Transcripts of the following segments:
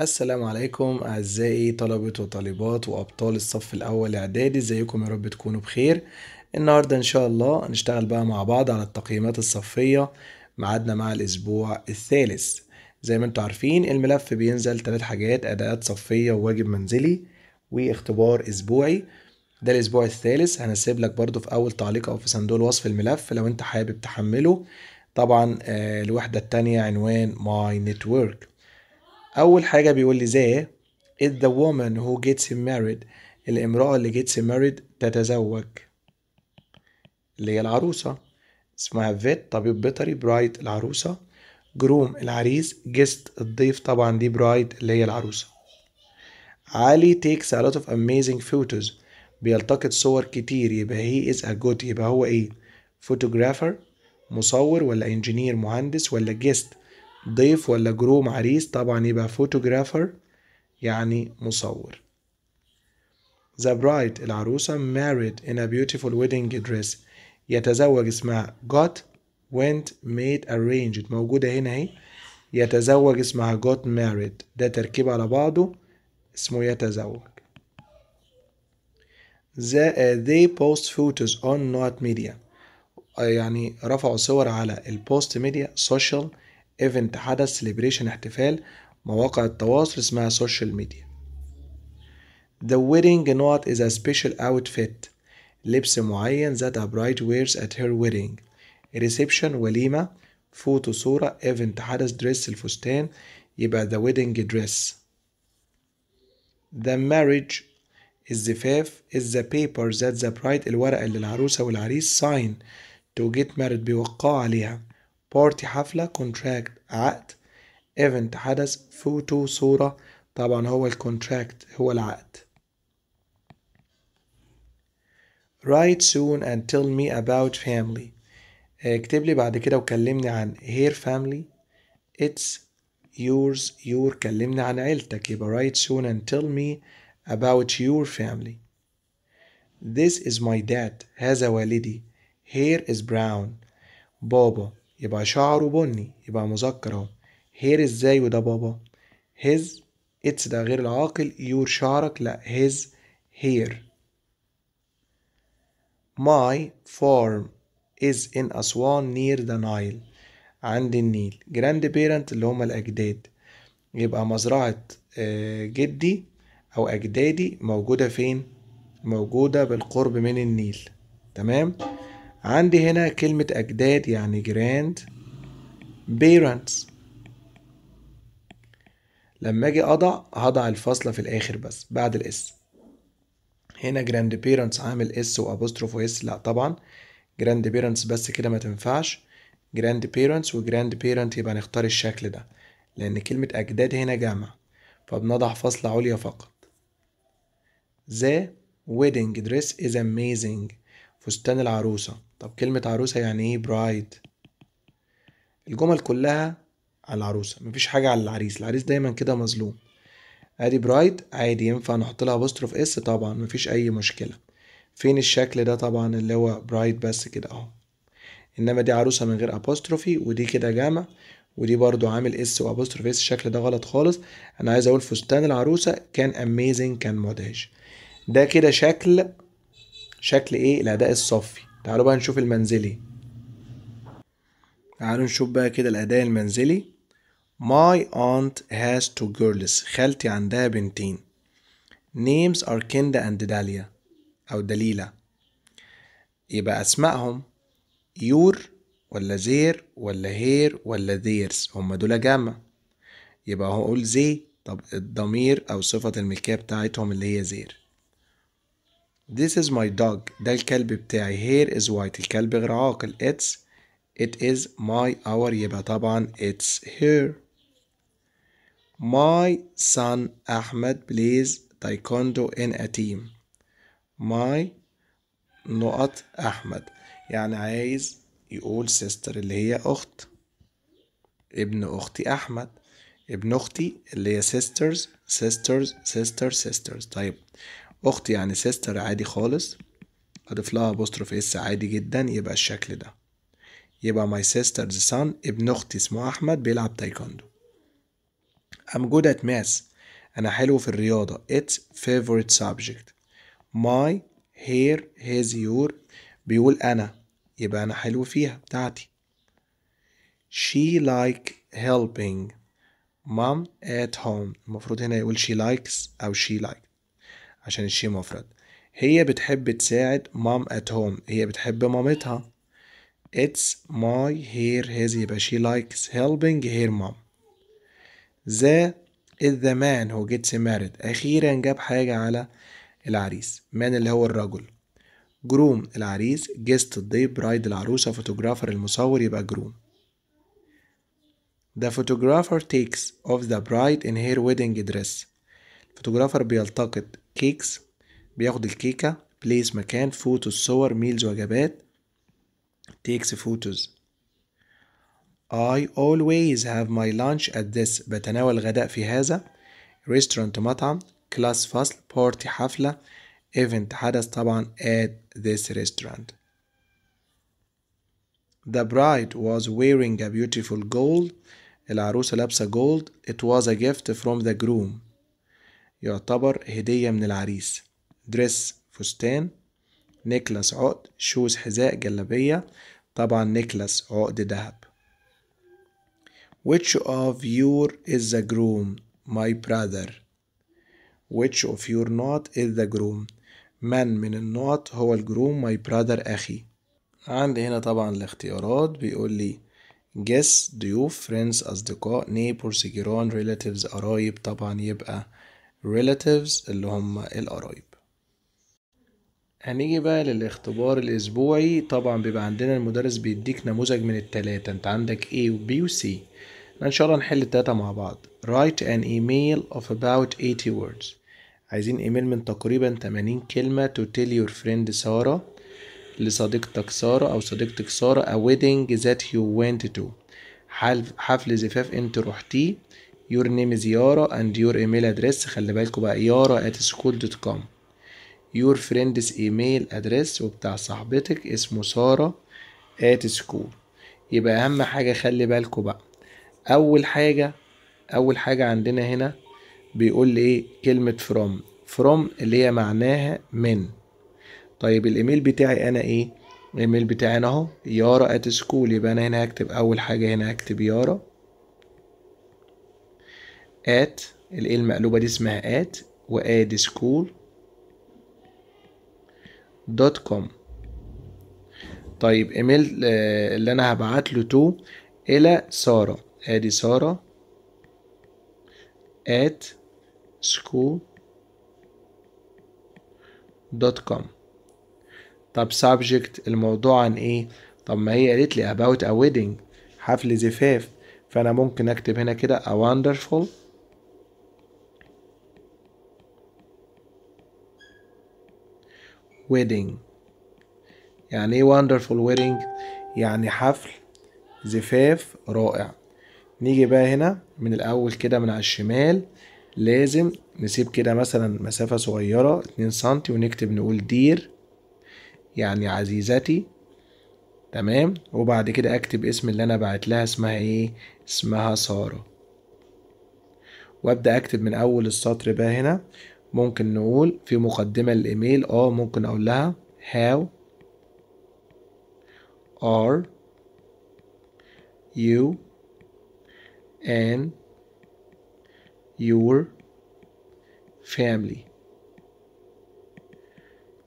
السلام عليكم أعزائي طلبة وطالبات وأبطال الصف الأول إعدادي ازيكم يا رب تكونوا بخير النهاردة إن شاء الله هنشتغل بقى مع بعض على التقييمات الصفية ميعادنا مع الأسبوع الثالث زي ما انتوا عارفين الملف بينزل تلات حاجات أداءات صفية وواجب منزلي واختبار أسبوعي ده الأسبوع الثالث هنسيب لك برضو في أول تعليق أو في صندوق الوصف الملف لو أنت حابب تحمله طبعا آه، الوحدة التانية عنوان ماي نتورك اول حاجه بيقول لي ذا is the woman who gets married الامراه اللي gets married تتزوج اللي هي العروسه اسمها فيت طبيب بيطري برايت العروسه جروم العريس جست الضيف طبعا دي برايت اللي هي العروسه علي takes a lot of amazing photos بيلتقط صور كتير يبقى هي is a good يبقى هو ايه photographer مصور ولا انجينير مهندس ولا جيست ضيف ولا جروم عريس طبعا يبقى فوتوغرافر يعني مصور The bride العروسة married in a beautiful wedding dress يتزوج اسمها got went made arranged موجودة هنا اهي يتزوج اسمها got married ده تركيب على بعضه اسمه يتزوج The, uh, they post photos on not media يعني رفعوا صور على البوست ميديا social ايفنت حدث سليبريشن احتفال مواقع التواصل اسمها سوشيال ميديا The wedding not is a special outfit لبس معين that a bride wears at her wedding reception وليمة فوتو صورة event حدث دريس الفستان يبقى the wedding dress The marriage الزفاف is the paper that the bride الورقة اللي العروسة والعريس sign to get married بيوقعوا عليها بارتي حفلة contract عقد event حدث فوتو صورة طبعا هو الكونتراكت هو العقد write soon and tell me about family اكتب لي بعد كده وكلمني عن her family it's yours your كلمني عن عيلتك يبقى write soon and tell me about your family this is my dad هذا والدي هير is brown بابا يبقى شعره بني يبقى مذكر اهو هير ازاي وده بابا هز اتس ده غير العاقل يور شعرك لا هز هير ماي فارم از ان اسوان نير ذا نايل عند النيل جراند بيرنت اللي هما الأجداد يبقى مزرعة آه، جدي أو أجدادي موجودة فين؟ موجودة بالقرب من النيل تمام؟ عندي هنا كلمة أجداد يعني جراند بيرنتس لما أجي أضع هضع الفاصلة في الآخر بس بعد الإس هنا جراند بيرنتس عامل إس وأبوستروف وإس لأ طبعا جراند بيرنتس بس كده ما تنفعش جراند بيرنتس وجراند بيرنت يبقى نختار الشكل ده لأن كلمة أجداد هنا جامعة فبنضع فاصلة عليا فقط ذا ويدنج دريس إز أميزنج فستان العروسة طب كلمة عروسة يعني ايه برايد الجمل كلها على العروسة مفيش حاجة على العريس العريس دايما كده مظلوم ادي برايد عادي ينفع نحط لها بوستروف اس طبعا مفيش اي مشكلة فين الشكل ده طبعا اللي هو برايد بس كده اهو انما دي عروسة من غير ابوستروفي ودي كده جامع ودي برضو عامل اس وابوستروف اس الشكل ده غلط خالص انا عايز اقول فستان العروسة كان اميزنج كان مدهش ده كده شكل شكل ايه الاداء الصفي تعالوا بقى نشوف المنزلي تعالوا نشوف بقى كده الاداء المنزلي My aunt has two girls خالتي عندها بنتين names are Kinda and Dahlia أو دليلة يبقى أسمائهم يور ولا زير ولا هير ولا ذيرز هما دول جمع يبقى هقول زي طب الضمير أو صفة الملكية بتاعتهم اللي هي زير This is my dog ده الكلب بتاعي Here is white الكلب غير عاقل it's it is my our يبقى طبعا it's her my son أحمد plays taekwondo in a team my نقط أحمد يعني عايز يقول sister اللي هي أخت ابن أختي أحمد ابن أختي اللي هي sisters sisters sisters sisters طيب اخت يعني سيستر عادي خالص اضيف لها apostrophe اس عادي جدا يبقى الشكل ده يبقى my سيسترز son ابن اختي اسمه احمد بيلعب تايكوندو I'm good at math انا حلو في الرياضة it's favorite subject my hair هيز your بيقول انا يبقى انا حلو فيها بتاعتي she like helping mom at home المفروض هنا يقول she likes او she liked عشان الشيء مفرد هي بتحب تساعد مام ات هوم هي بتحب مامتها It's my hair his يبقى she likes helping her mom The is the man who gets married أخيرا جاب حاجة على العريس man اللي هو الرجل جروم العريس جيست الضيف برايد العروسة فوتوغرافر المصور يبقى جروم The photographer takes of the bride in her wedding dress الفوتوغرافر بيلتقط كيكس بياخد الكيكة بليس مكان فوتوز صور ميلز وجبات takes photos I always have my lunch at this بتناول غداء في هذا restaurant مطعم class فصل party حفلة event حدث طبعا at this restaurant The bride was wearing a beautiful gold العروسة لابسة gold It was a gift from the groom يعتبر هدية من العريس دريس فستان نيكلاس عقد شوز حذاء جلابية طبعا نيكلاس عقد دهب Which of your is the groom my brother Which of your not is the groom من من النوت هو الجروم my brother أخي عندي هنا طبعا الاختيارات بيقول لي جس ضيوف friends أصدقاء neighbors جيران relatives قرايب طبعا يبقى relatives اللي هم القرايب هنيجي بقى للاختبار الأسبوعي طبعا بيبقى عندنا المدرس بيديك نموذج من التلاتة انت عندك A و B و C ان شاء الله نحل التلاتة مع بعض write an email of about 80 words عايزين ايميل من تقريبا 80 كلمة to tell your friend سارة لصديقتك سارة أو صديقتك سارة a wedding that you went to حفل زفاف انت روحتيه your name is يارا and your email address خلي بالكوا بقى يارا ات سكول دوت كوم your friend's email address وبتاع صاحبتك اسمه سارة ات سكول يبقى أهم حاجة خلي بالكوا بقى أول حاجة أول حاجة عندنا هنا بيقول لي إيه كلمة from فروم اللي هي معناها من طيب الإيميل بتاعي أنا إيه؟ الإيميل بتاعي أنا أهو يارا ات سكول يبقى أنا هنا هكتب أول حاجة هنا هكتب يارا at الايه المقلوبة دي اسمها at واد سكول دوت كوم طيب ايميل آه، اللي انا هبعت له تو الى سارة ادي سارة at school دوت كوم طب subject الموضوع عن ايه طب ما هي قالت لي about a wedding حفل زفاف فانا ممكن اكتب هنا كده a wonderful wedding يعني ايه wonderful wedding يعني حفل زفاف رائع نيجي بقى هنا من الاول كده من على الشمال لازم نسيب كده مثلا مسافة صغيرة اتنين سنتي ونكتب نقول دير يعني عزيزتي تمام وبعد كده اكتب اسم اللي انا بعت لها اسمها ايه اسمها سارة وابدأ اكتب من اول السطر بقى هنا ممكن نقول في مقدمة للإيميل اه ممكن أقول لها how are you and your family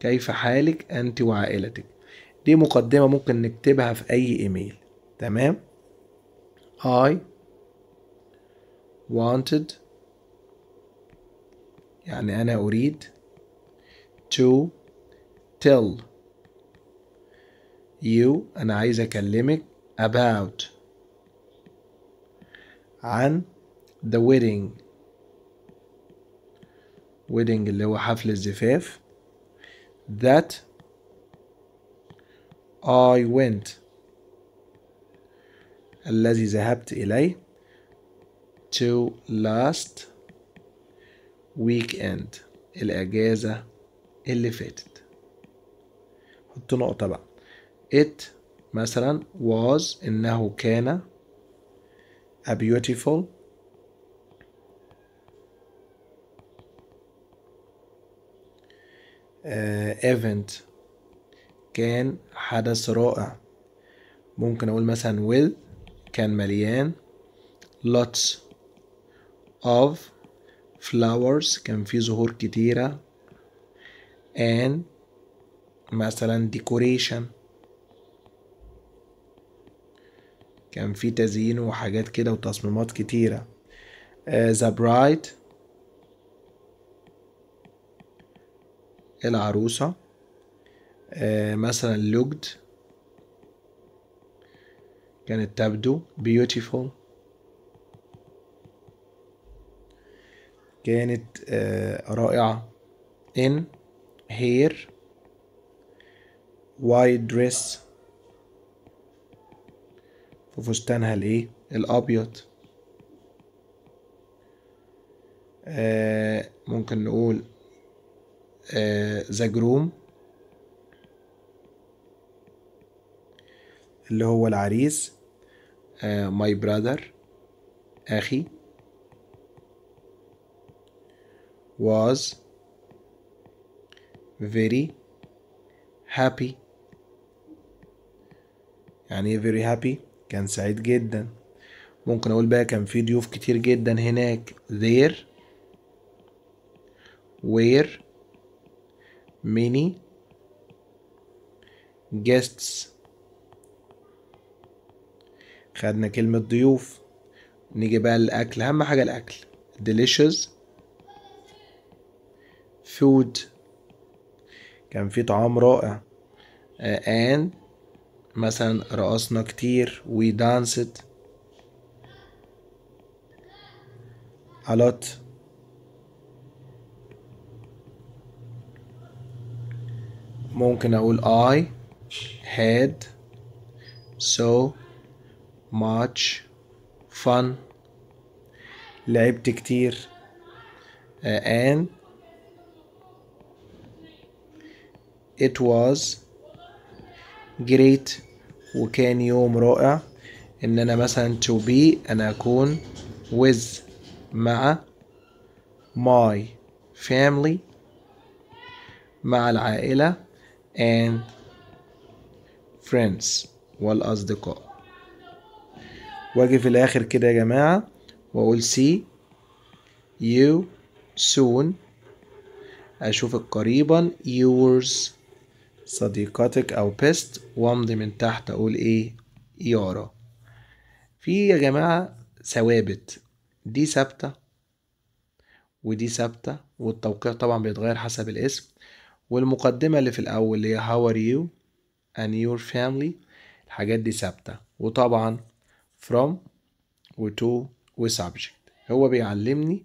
كيف حالك أنت وعائلتك دي مقدمة ممكن نكتبها في أي إيميل تمام I wanted يعني أنا أريد to tell you أنا عايز أكلمك about عن the wedding wedding اللي هو حفل الزفاف that I went الذي ذهبت إليه to last ويك اند الأجازة اللي فاتت حط نقطة بقى it مثلا was إنه كان a beautiful uh, event كان حدث رائع ممكن اقول مثلا with كان مليان lots of flowers كان في زهور كتيرة and مثلا decoration كان في تزيين وحاجات كده وتصميمات كتيرة uh, the bride العروسة uh, مثلا looked كانت تبدو beautiful كانت آه، رائعة in hair white dress في فستانها الايه الابيض آه، ممكن نقول the آه، groom اللي هو العريس my brother اخي was very happy يعني ايه very happy كان سعيد جدا ممكن اقول بقى كان في ضيوف كتير جدا هناك there were many guests خدنا كلمة ضيوف نيجي بقى للأكل أهم حاجة الأكل delicious food كان في طعام رائع آه، and مثلا رقصنا كتير we danced a lot ممكن أقول I had so much fun لعبت كتير آه، and it was great وكان يوم رائع ان انا مثلا to be انا اكون with مع my family مع العائلة and friends والأصدقاء واجي في الآخر كده يا جماعة وأقول see you soon أشوفك قريبا yours صديقتك أو بيست وأمضي من تحت أقول إيه يارا في يا جماعة ثوابت دي ثابتة ودي ثابتة والتوقيع طبعا بيتغير حسب الاسم والمقدمة اللي في الأول اللي هي how are you and your family الحاجات دي ثابتة وطبعا from و to و subject هو بيعلمني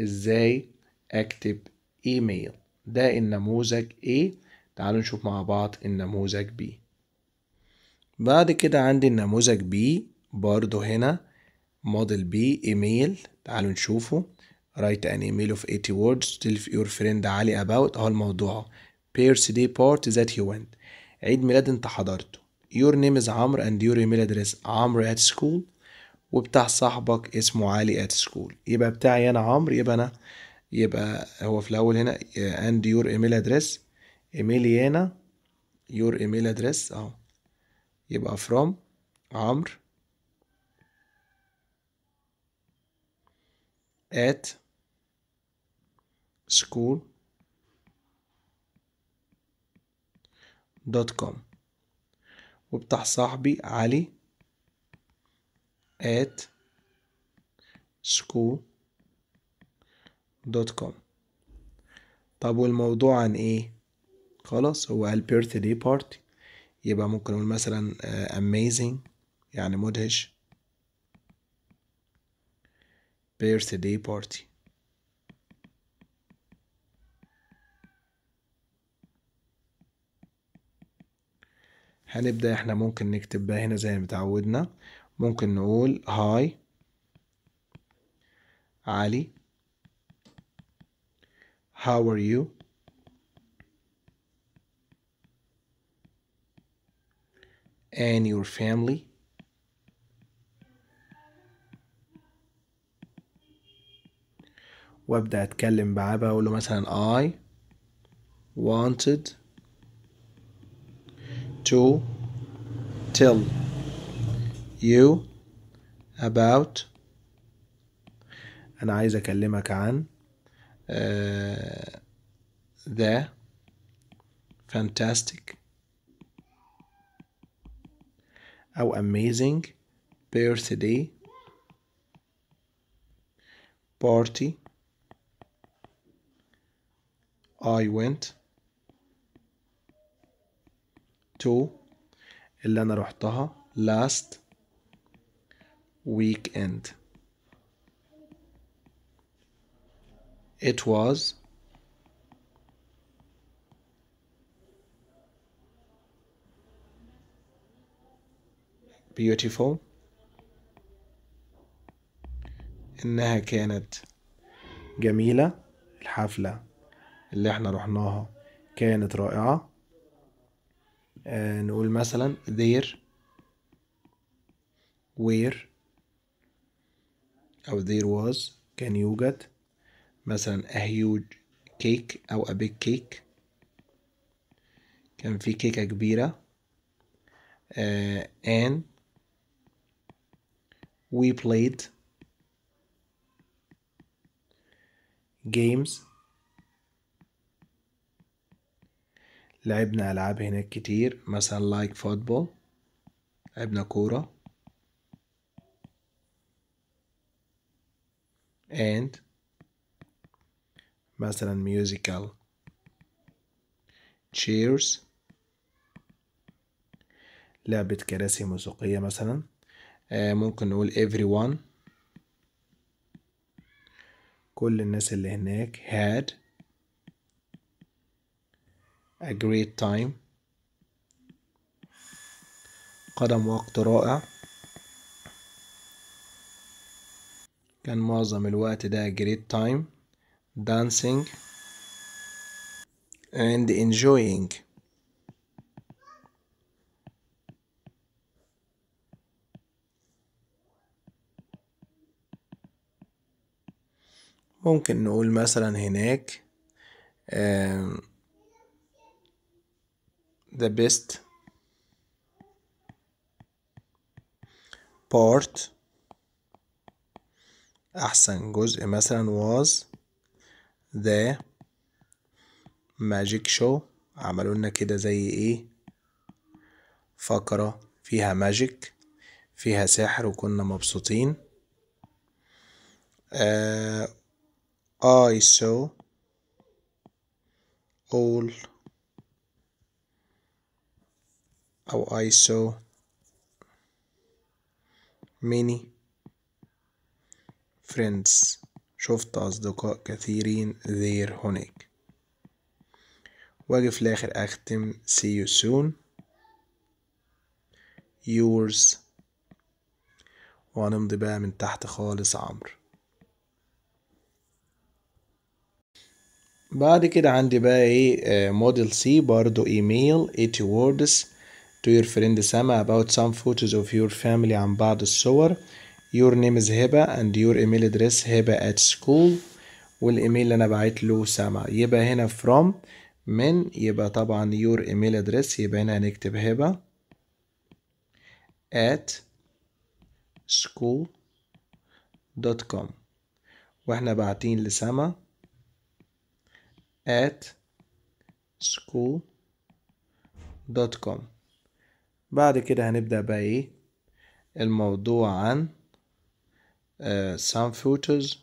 ازاي اكتب ايميل ده النموذج ايه تعالوا نشوف مع بعض النموذج بي بعد كده عندي النموذج بي برضو هنا موديل بي ايميل تعالوا نشوفه write an email of 80 words tell your friend علي about اهو الموضوع birthday بارت that he went عيد ميلاد انت حضرته your name is عمرو and your email address عمرو at school وبتاع صاحبك اسمه علي at school يبقى بتاعي انا عمرو يبقى انا يبقى هو في الاول هنا and your email address ايميليانا يور ايميل ادريس اهو يبقى فروم عمرو at school دوت كوم وبتاع صاحبي علي at school دوت كوم طب والموضوع عن ايه خلاص هو قال birthday party يبقى ممكن نقول مثلا آه، amazing يعني مدهش birthday party هنبدأ احنا ممكن نكتب بقى هنا زي ما اتعودنا ممكن نقول هاي علي هاو ار يو and your family. وابدا اتكلم معاه بقول له مثلا I wanted to tell you about انا عايز اكلمك عن uh, the fantastic أو amazing birthday party I went to اللي أنا رحتها last weekend it was beautiful إنها كانت جميلة الحفلة اللي احنا رحناها كانت رائعة آه نقول مثلا there where أو there was كان يوجد مثلا a huge cake أو a big cake كان في كيكة كبيرة آه and we played games لعبنا ألعاب هناك كتير مثلا like football لعبنا كورة and مثلا musical cheers لعبة كراسي موسيقية مثلا ممكن نقول everyone كل الناس اللي هناك had a great time قدم وقت رائع كان معظم الوقت ده great time dancing and enjoying ممكن نقول مثلا هناك the best part أحسن جزء مثلا was the magic show عملوا لنا كده زي ايه فقرة فيها ماجيك فيها سحر وكنا مبسوطين آه I saw all أو I saw many friends شفت أصدقاء كثيرين there هناك وأجي في الآخر أختم see you soon yours وهنمضي بقى من تحت خالص عمرو بعد كده عندي بقى ايه موديل آه، سي برضو ايميل 80 words to your friend سما about some photos of your family عن بعض الصور your name is هبة and your email address هبة at school والايميل اللي انا باعت له سما يبقى هنا from من يبقى طبعا your email address يبقى هنا هنكتب هبة at school.com واحنا باعتين لسما at school دوت كوم بعد كده هنبدأ بقى ايه الموضوع عن uh, some photos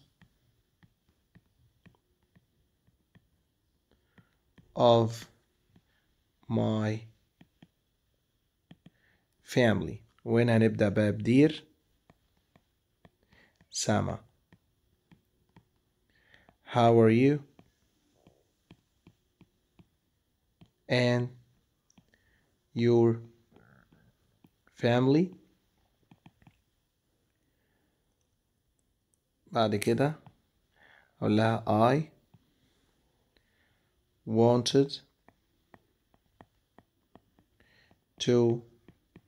of my family وين هنبدأ بقى بدير سما How are you? and your family بعد كده أقول I wanted to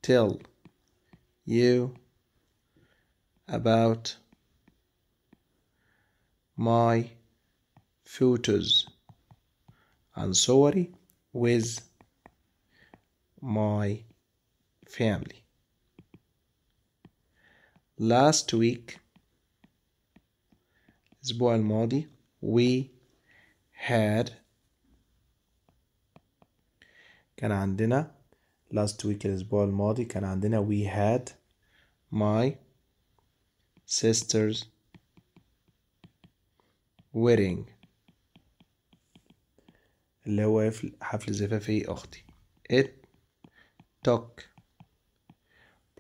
tell you about my photos and sorry with my family. Last week الأسبوع الماضي we had كان عندنا last week الأسبوع الماضي كان عندنا we had my sister's wedding اللي هو حفل زفافي أختي it took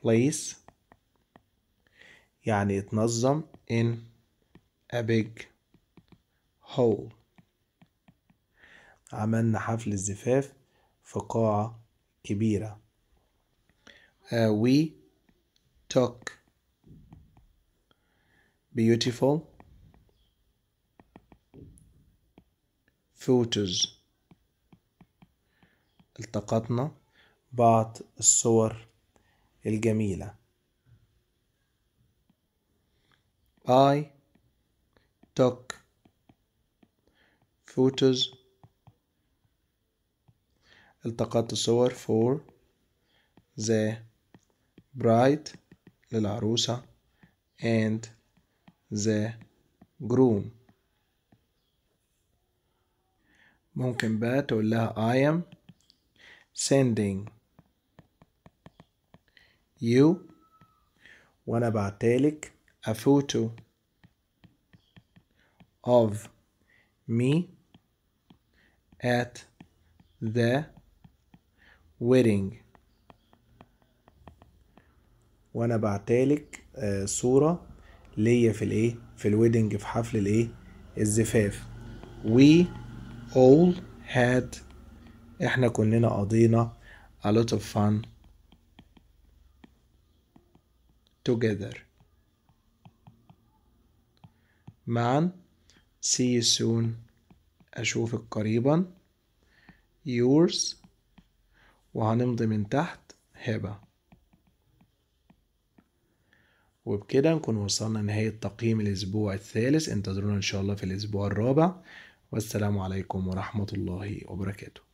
place يعني اتنظم in a big hall عملنا حفل الزفاف في قاعة كبيرة uh, we took beautiful photos التقطنا بعض الصور الجميلة I took photos التقطت صور for the bride للعروسة and the groom ممكن بقى تقول لها I am sending you one about telik a photo of me at the wedding وانا بعت لك a ليا في الايه في الويدنج في حفل the الزفاف we all had احنا كلنا قضينا a lot of fun together معا see you soon أشوفك قريبا yours وهنمضي من تحت هبة وبكده نكون وصلنا نهاية تقييم الأسبوع الثالث انتظرونا إن شاء الله في الأسبوع الرابع والسلام عليكم ورحمة الله وبركاته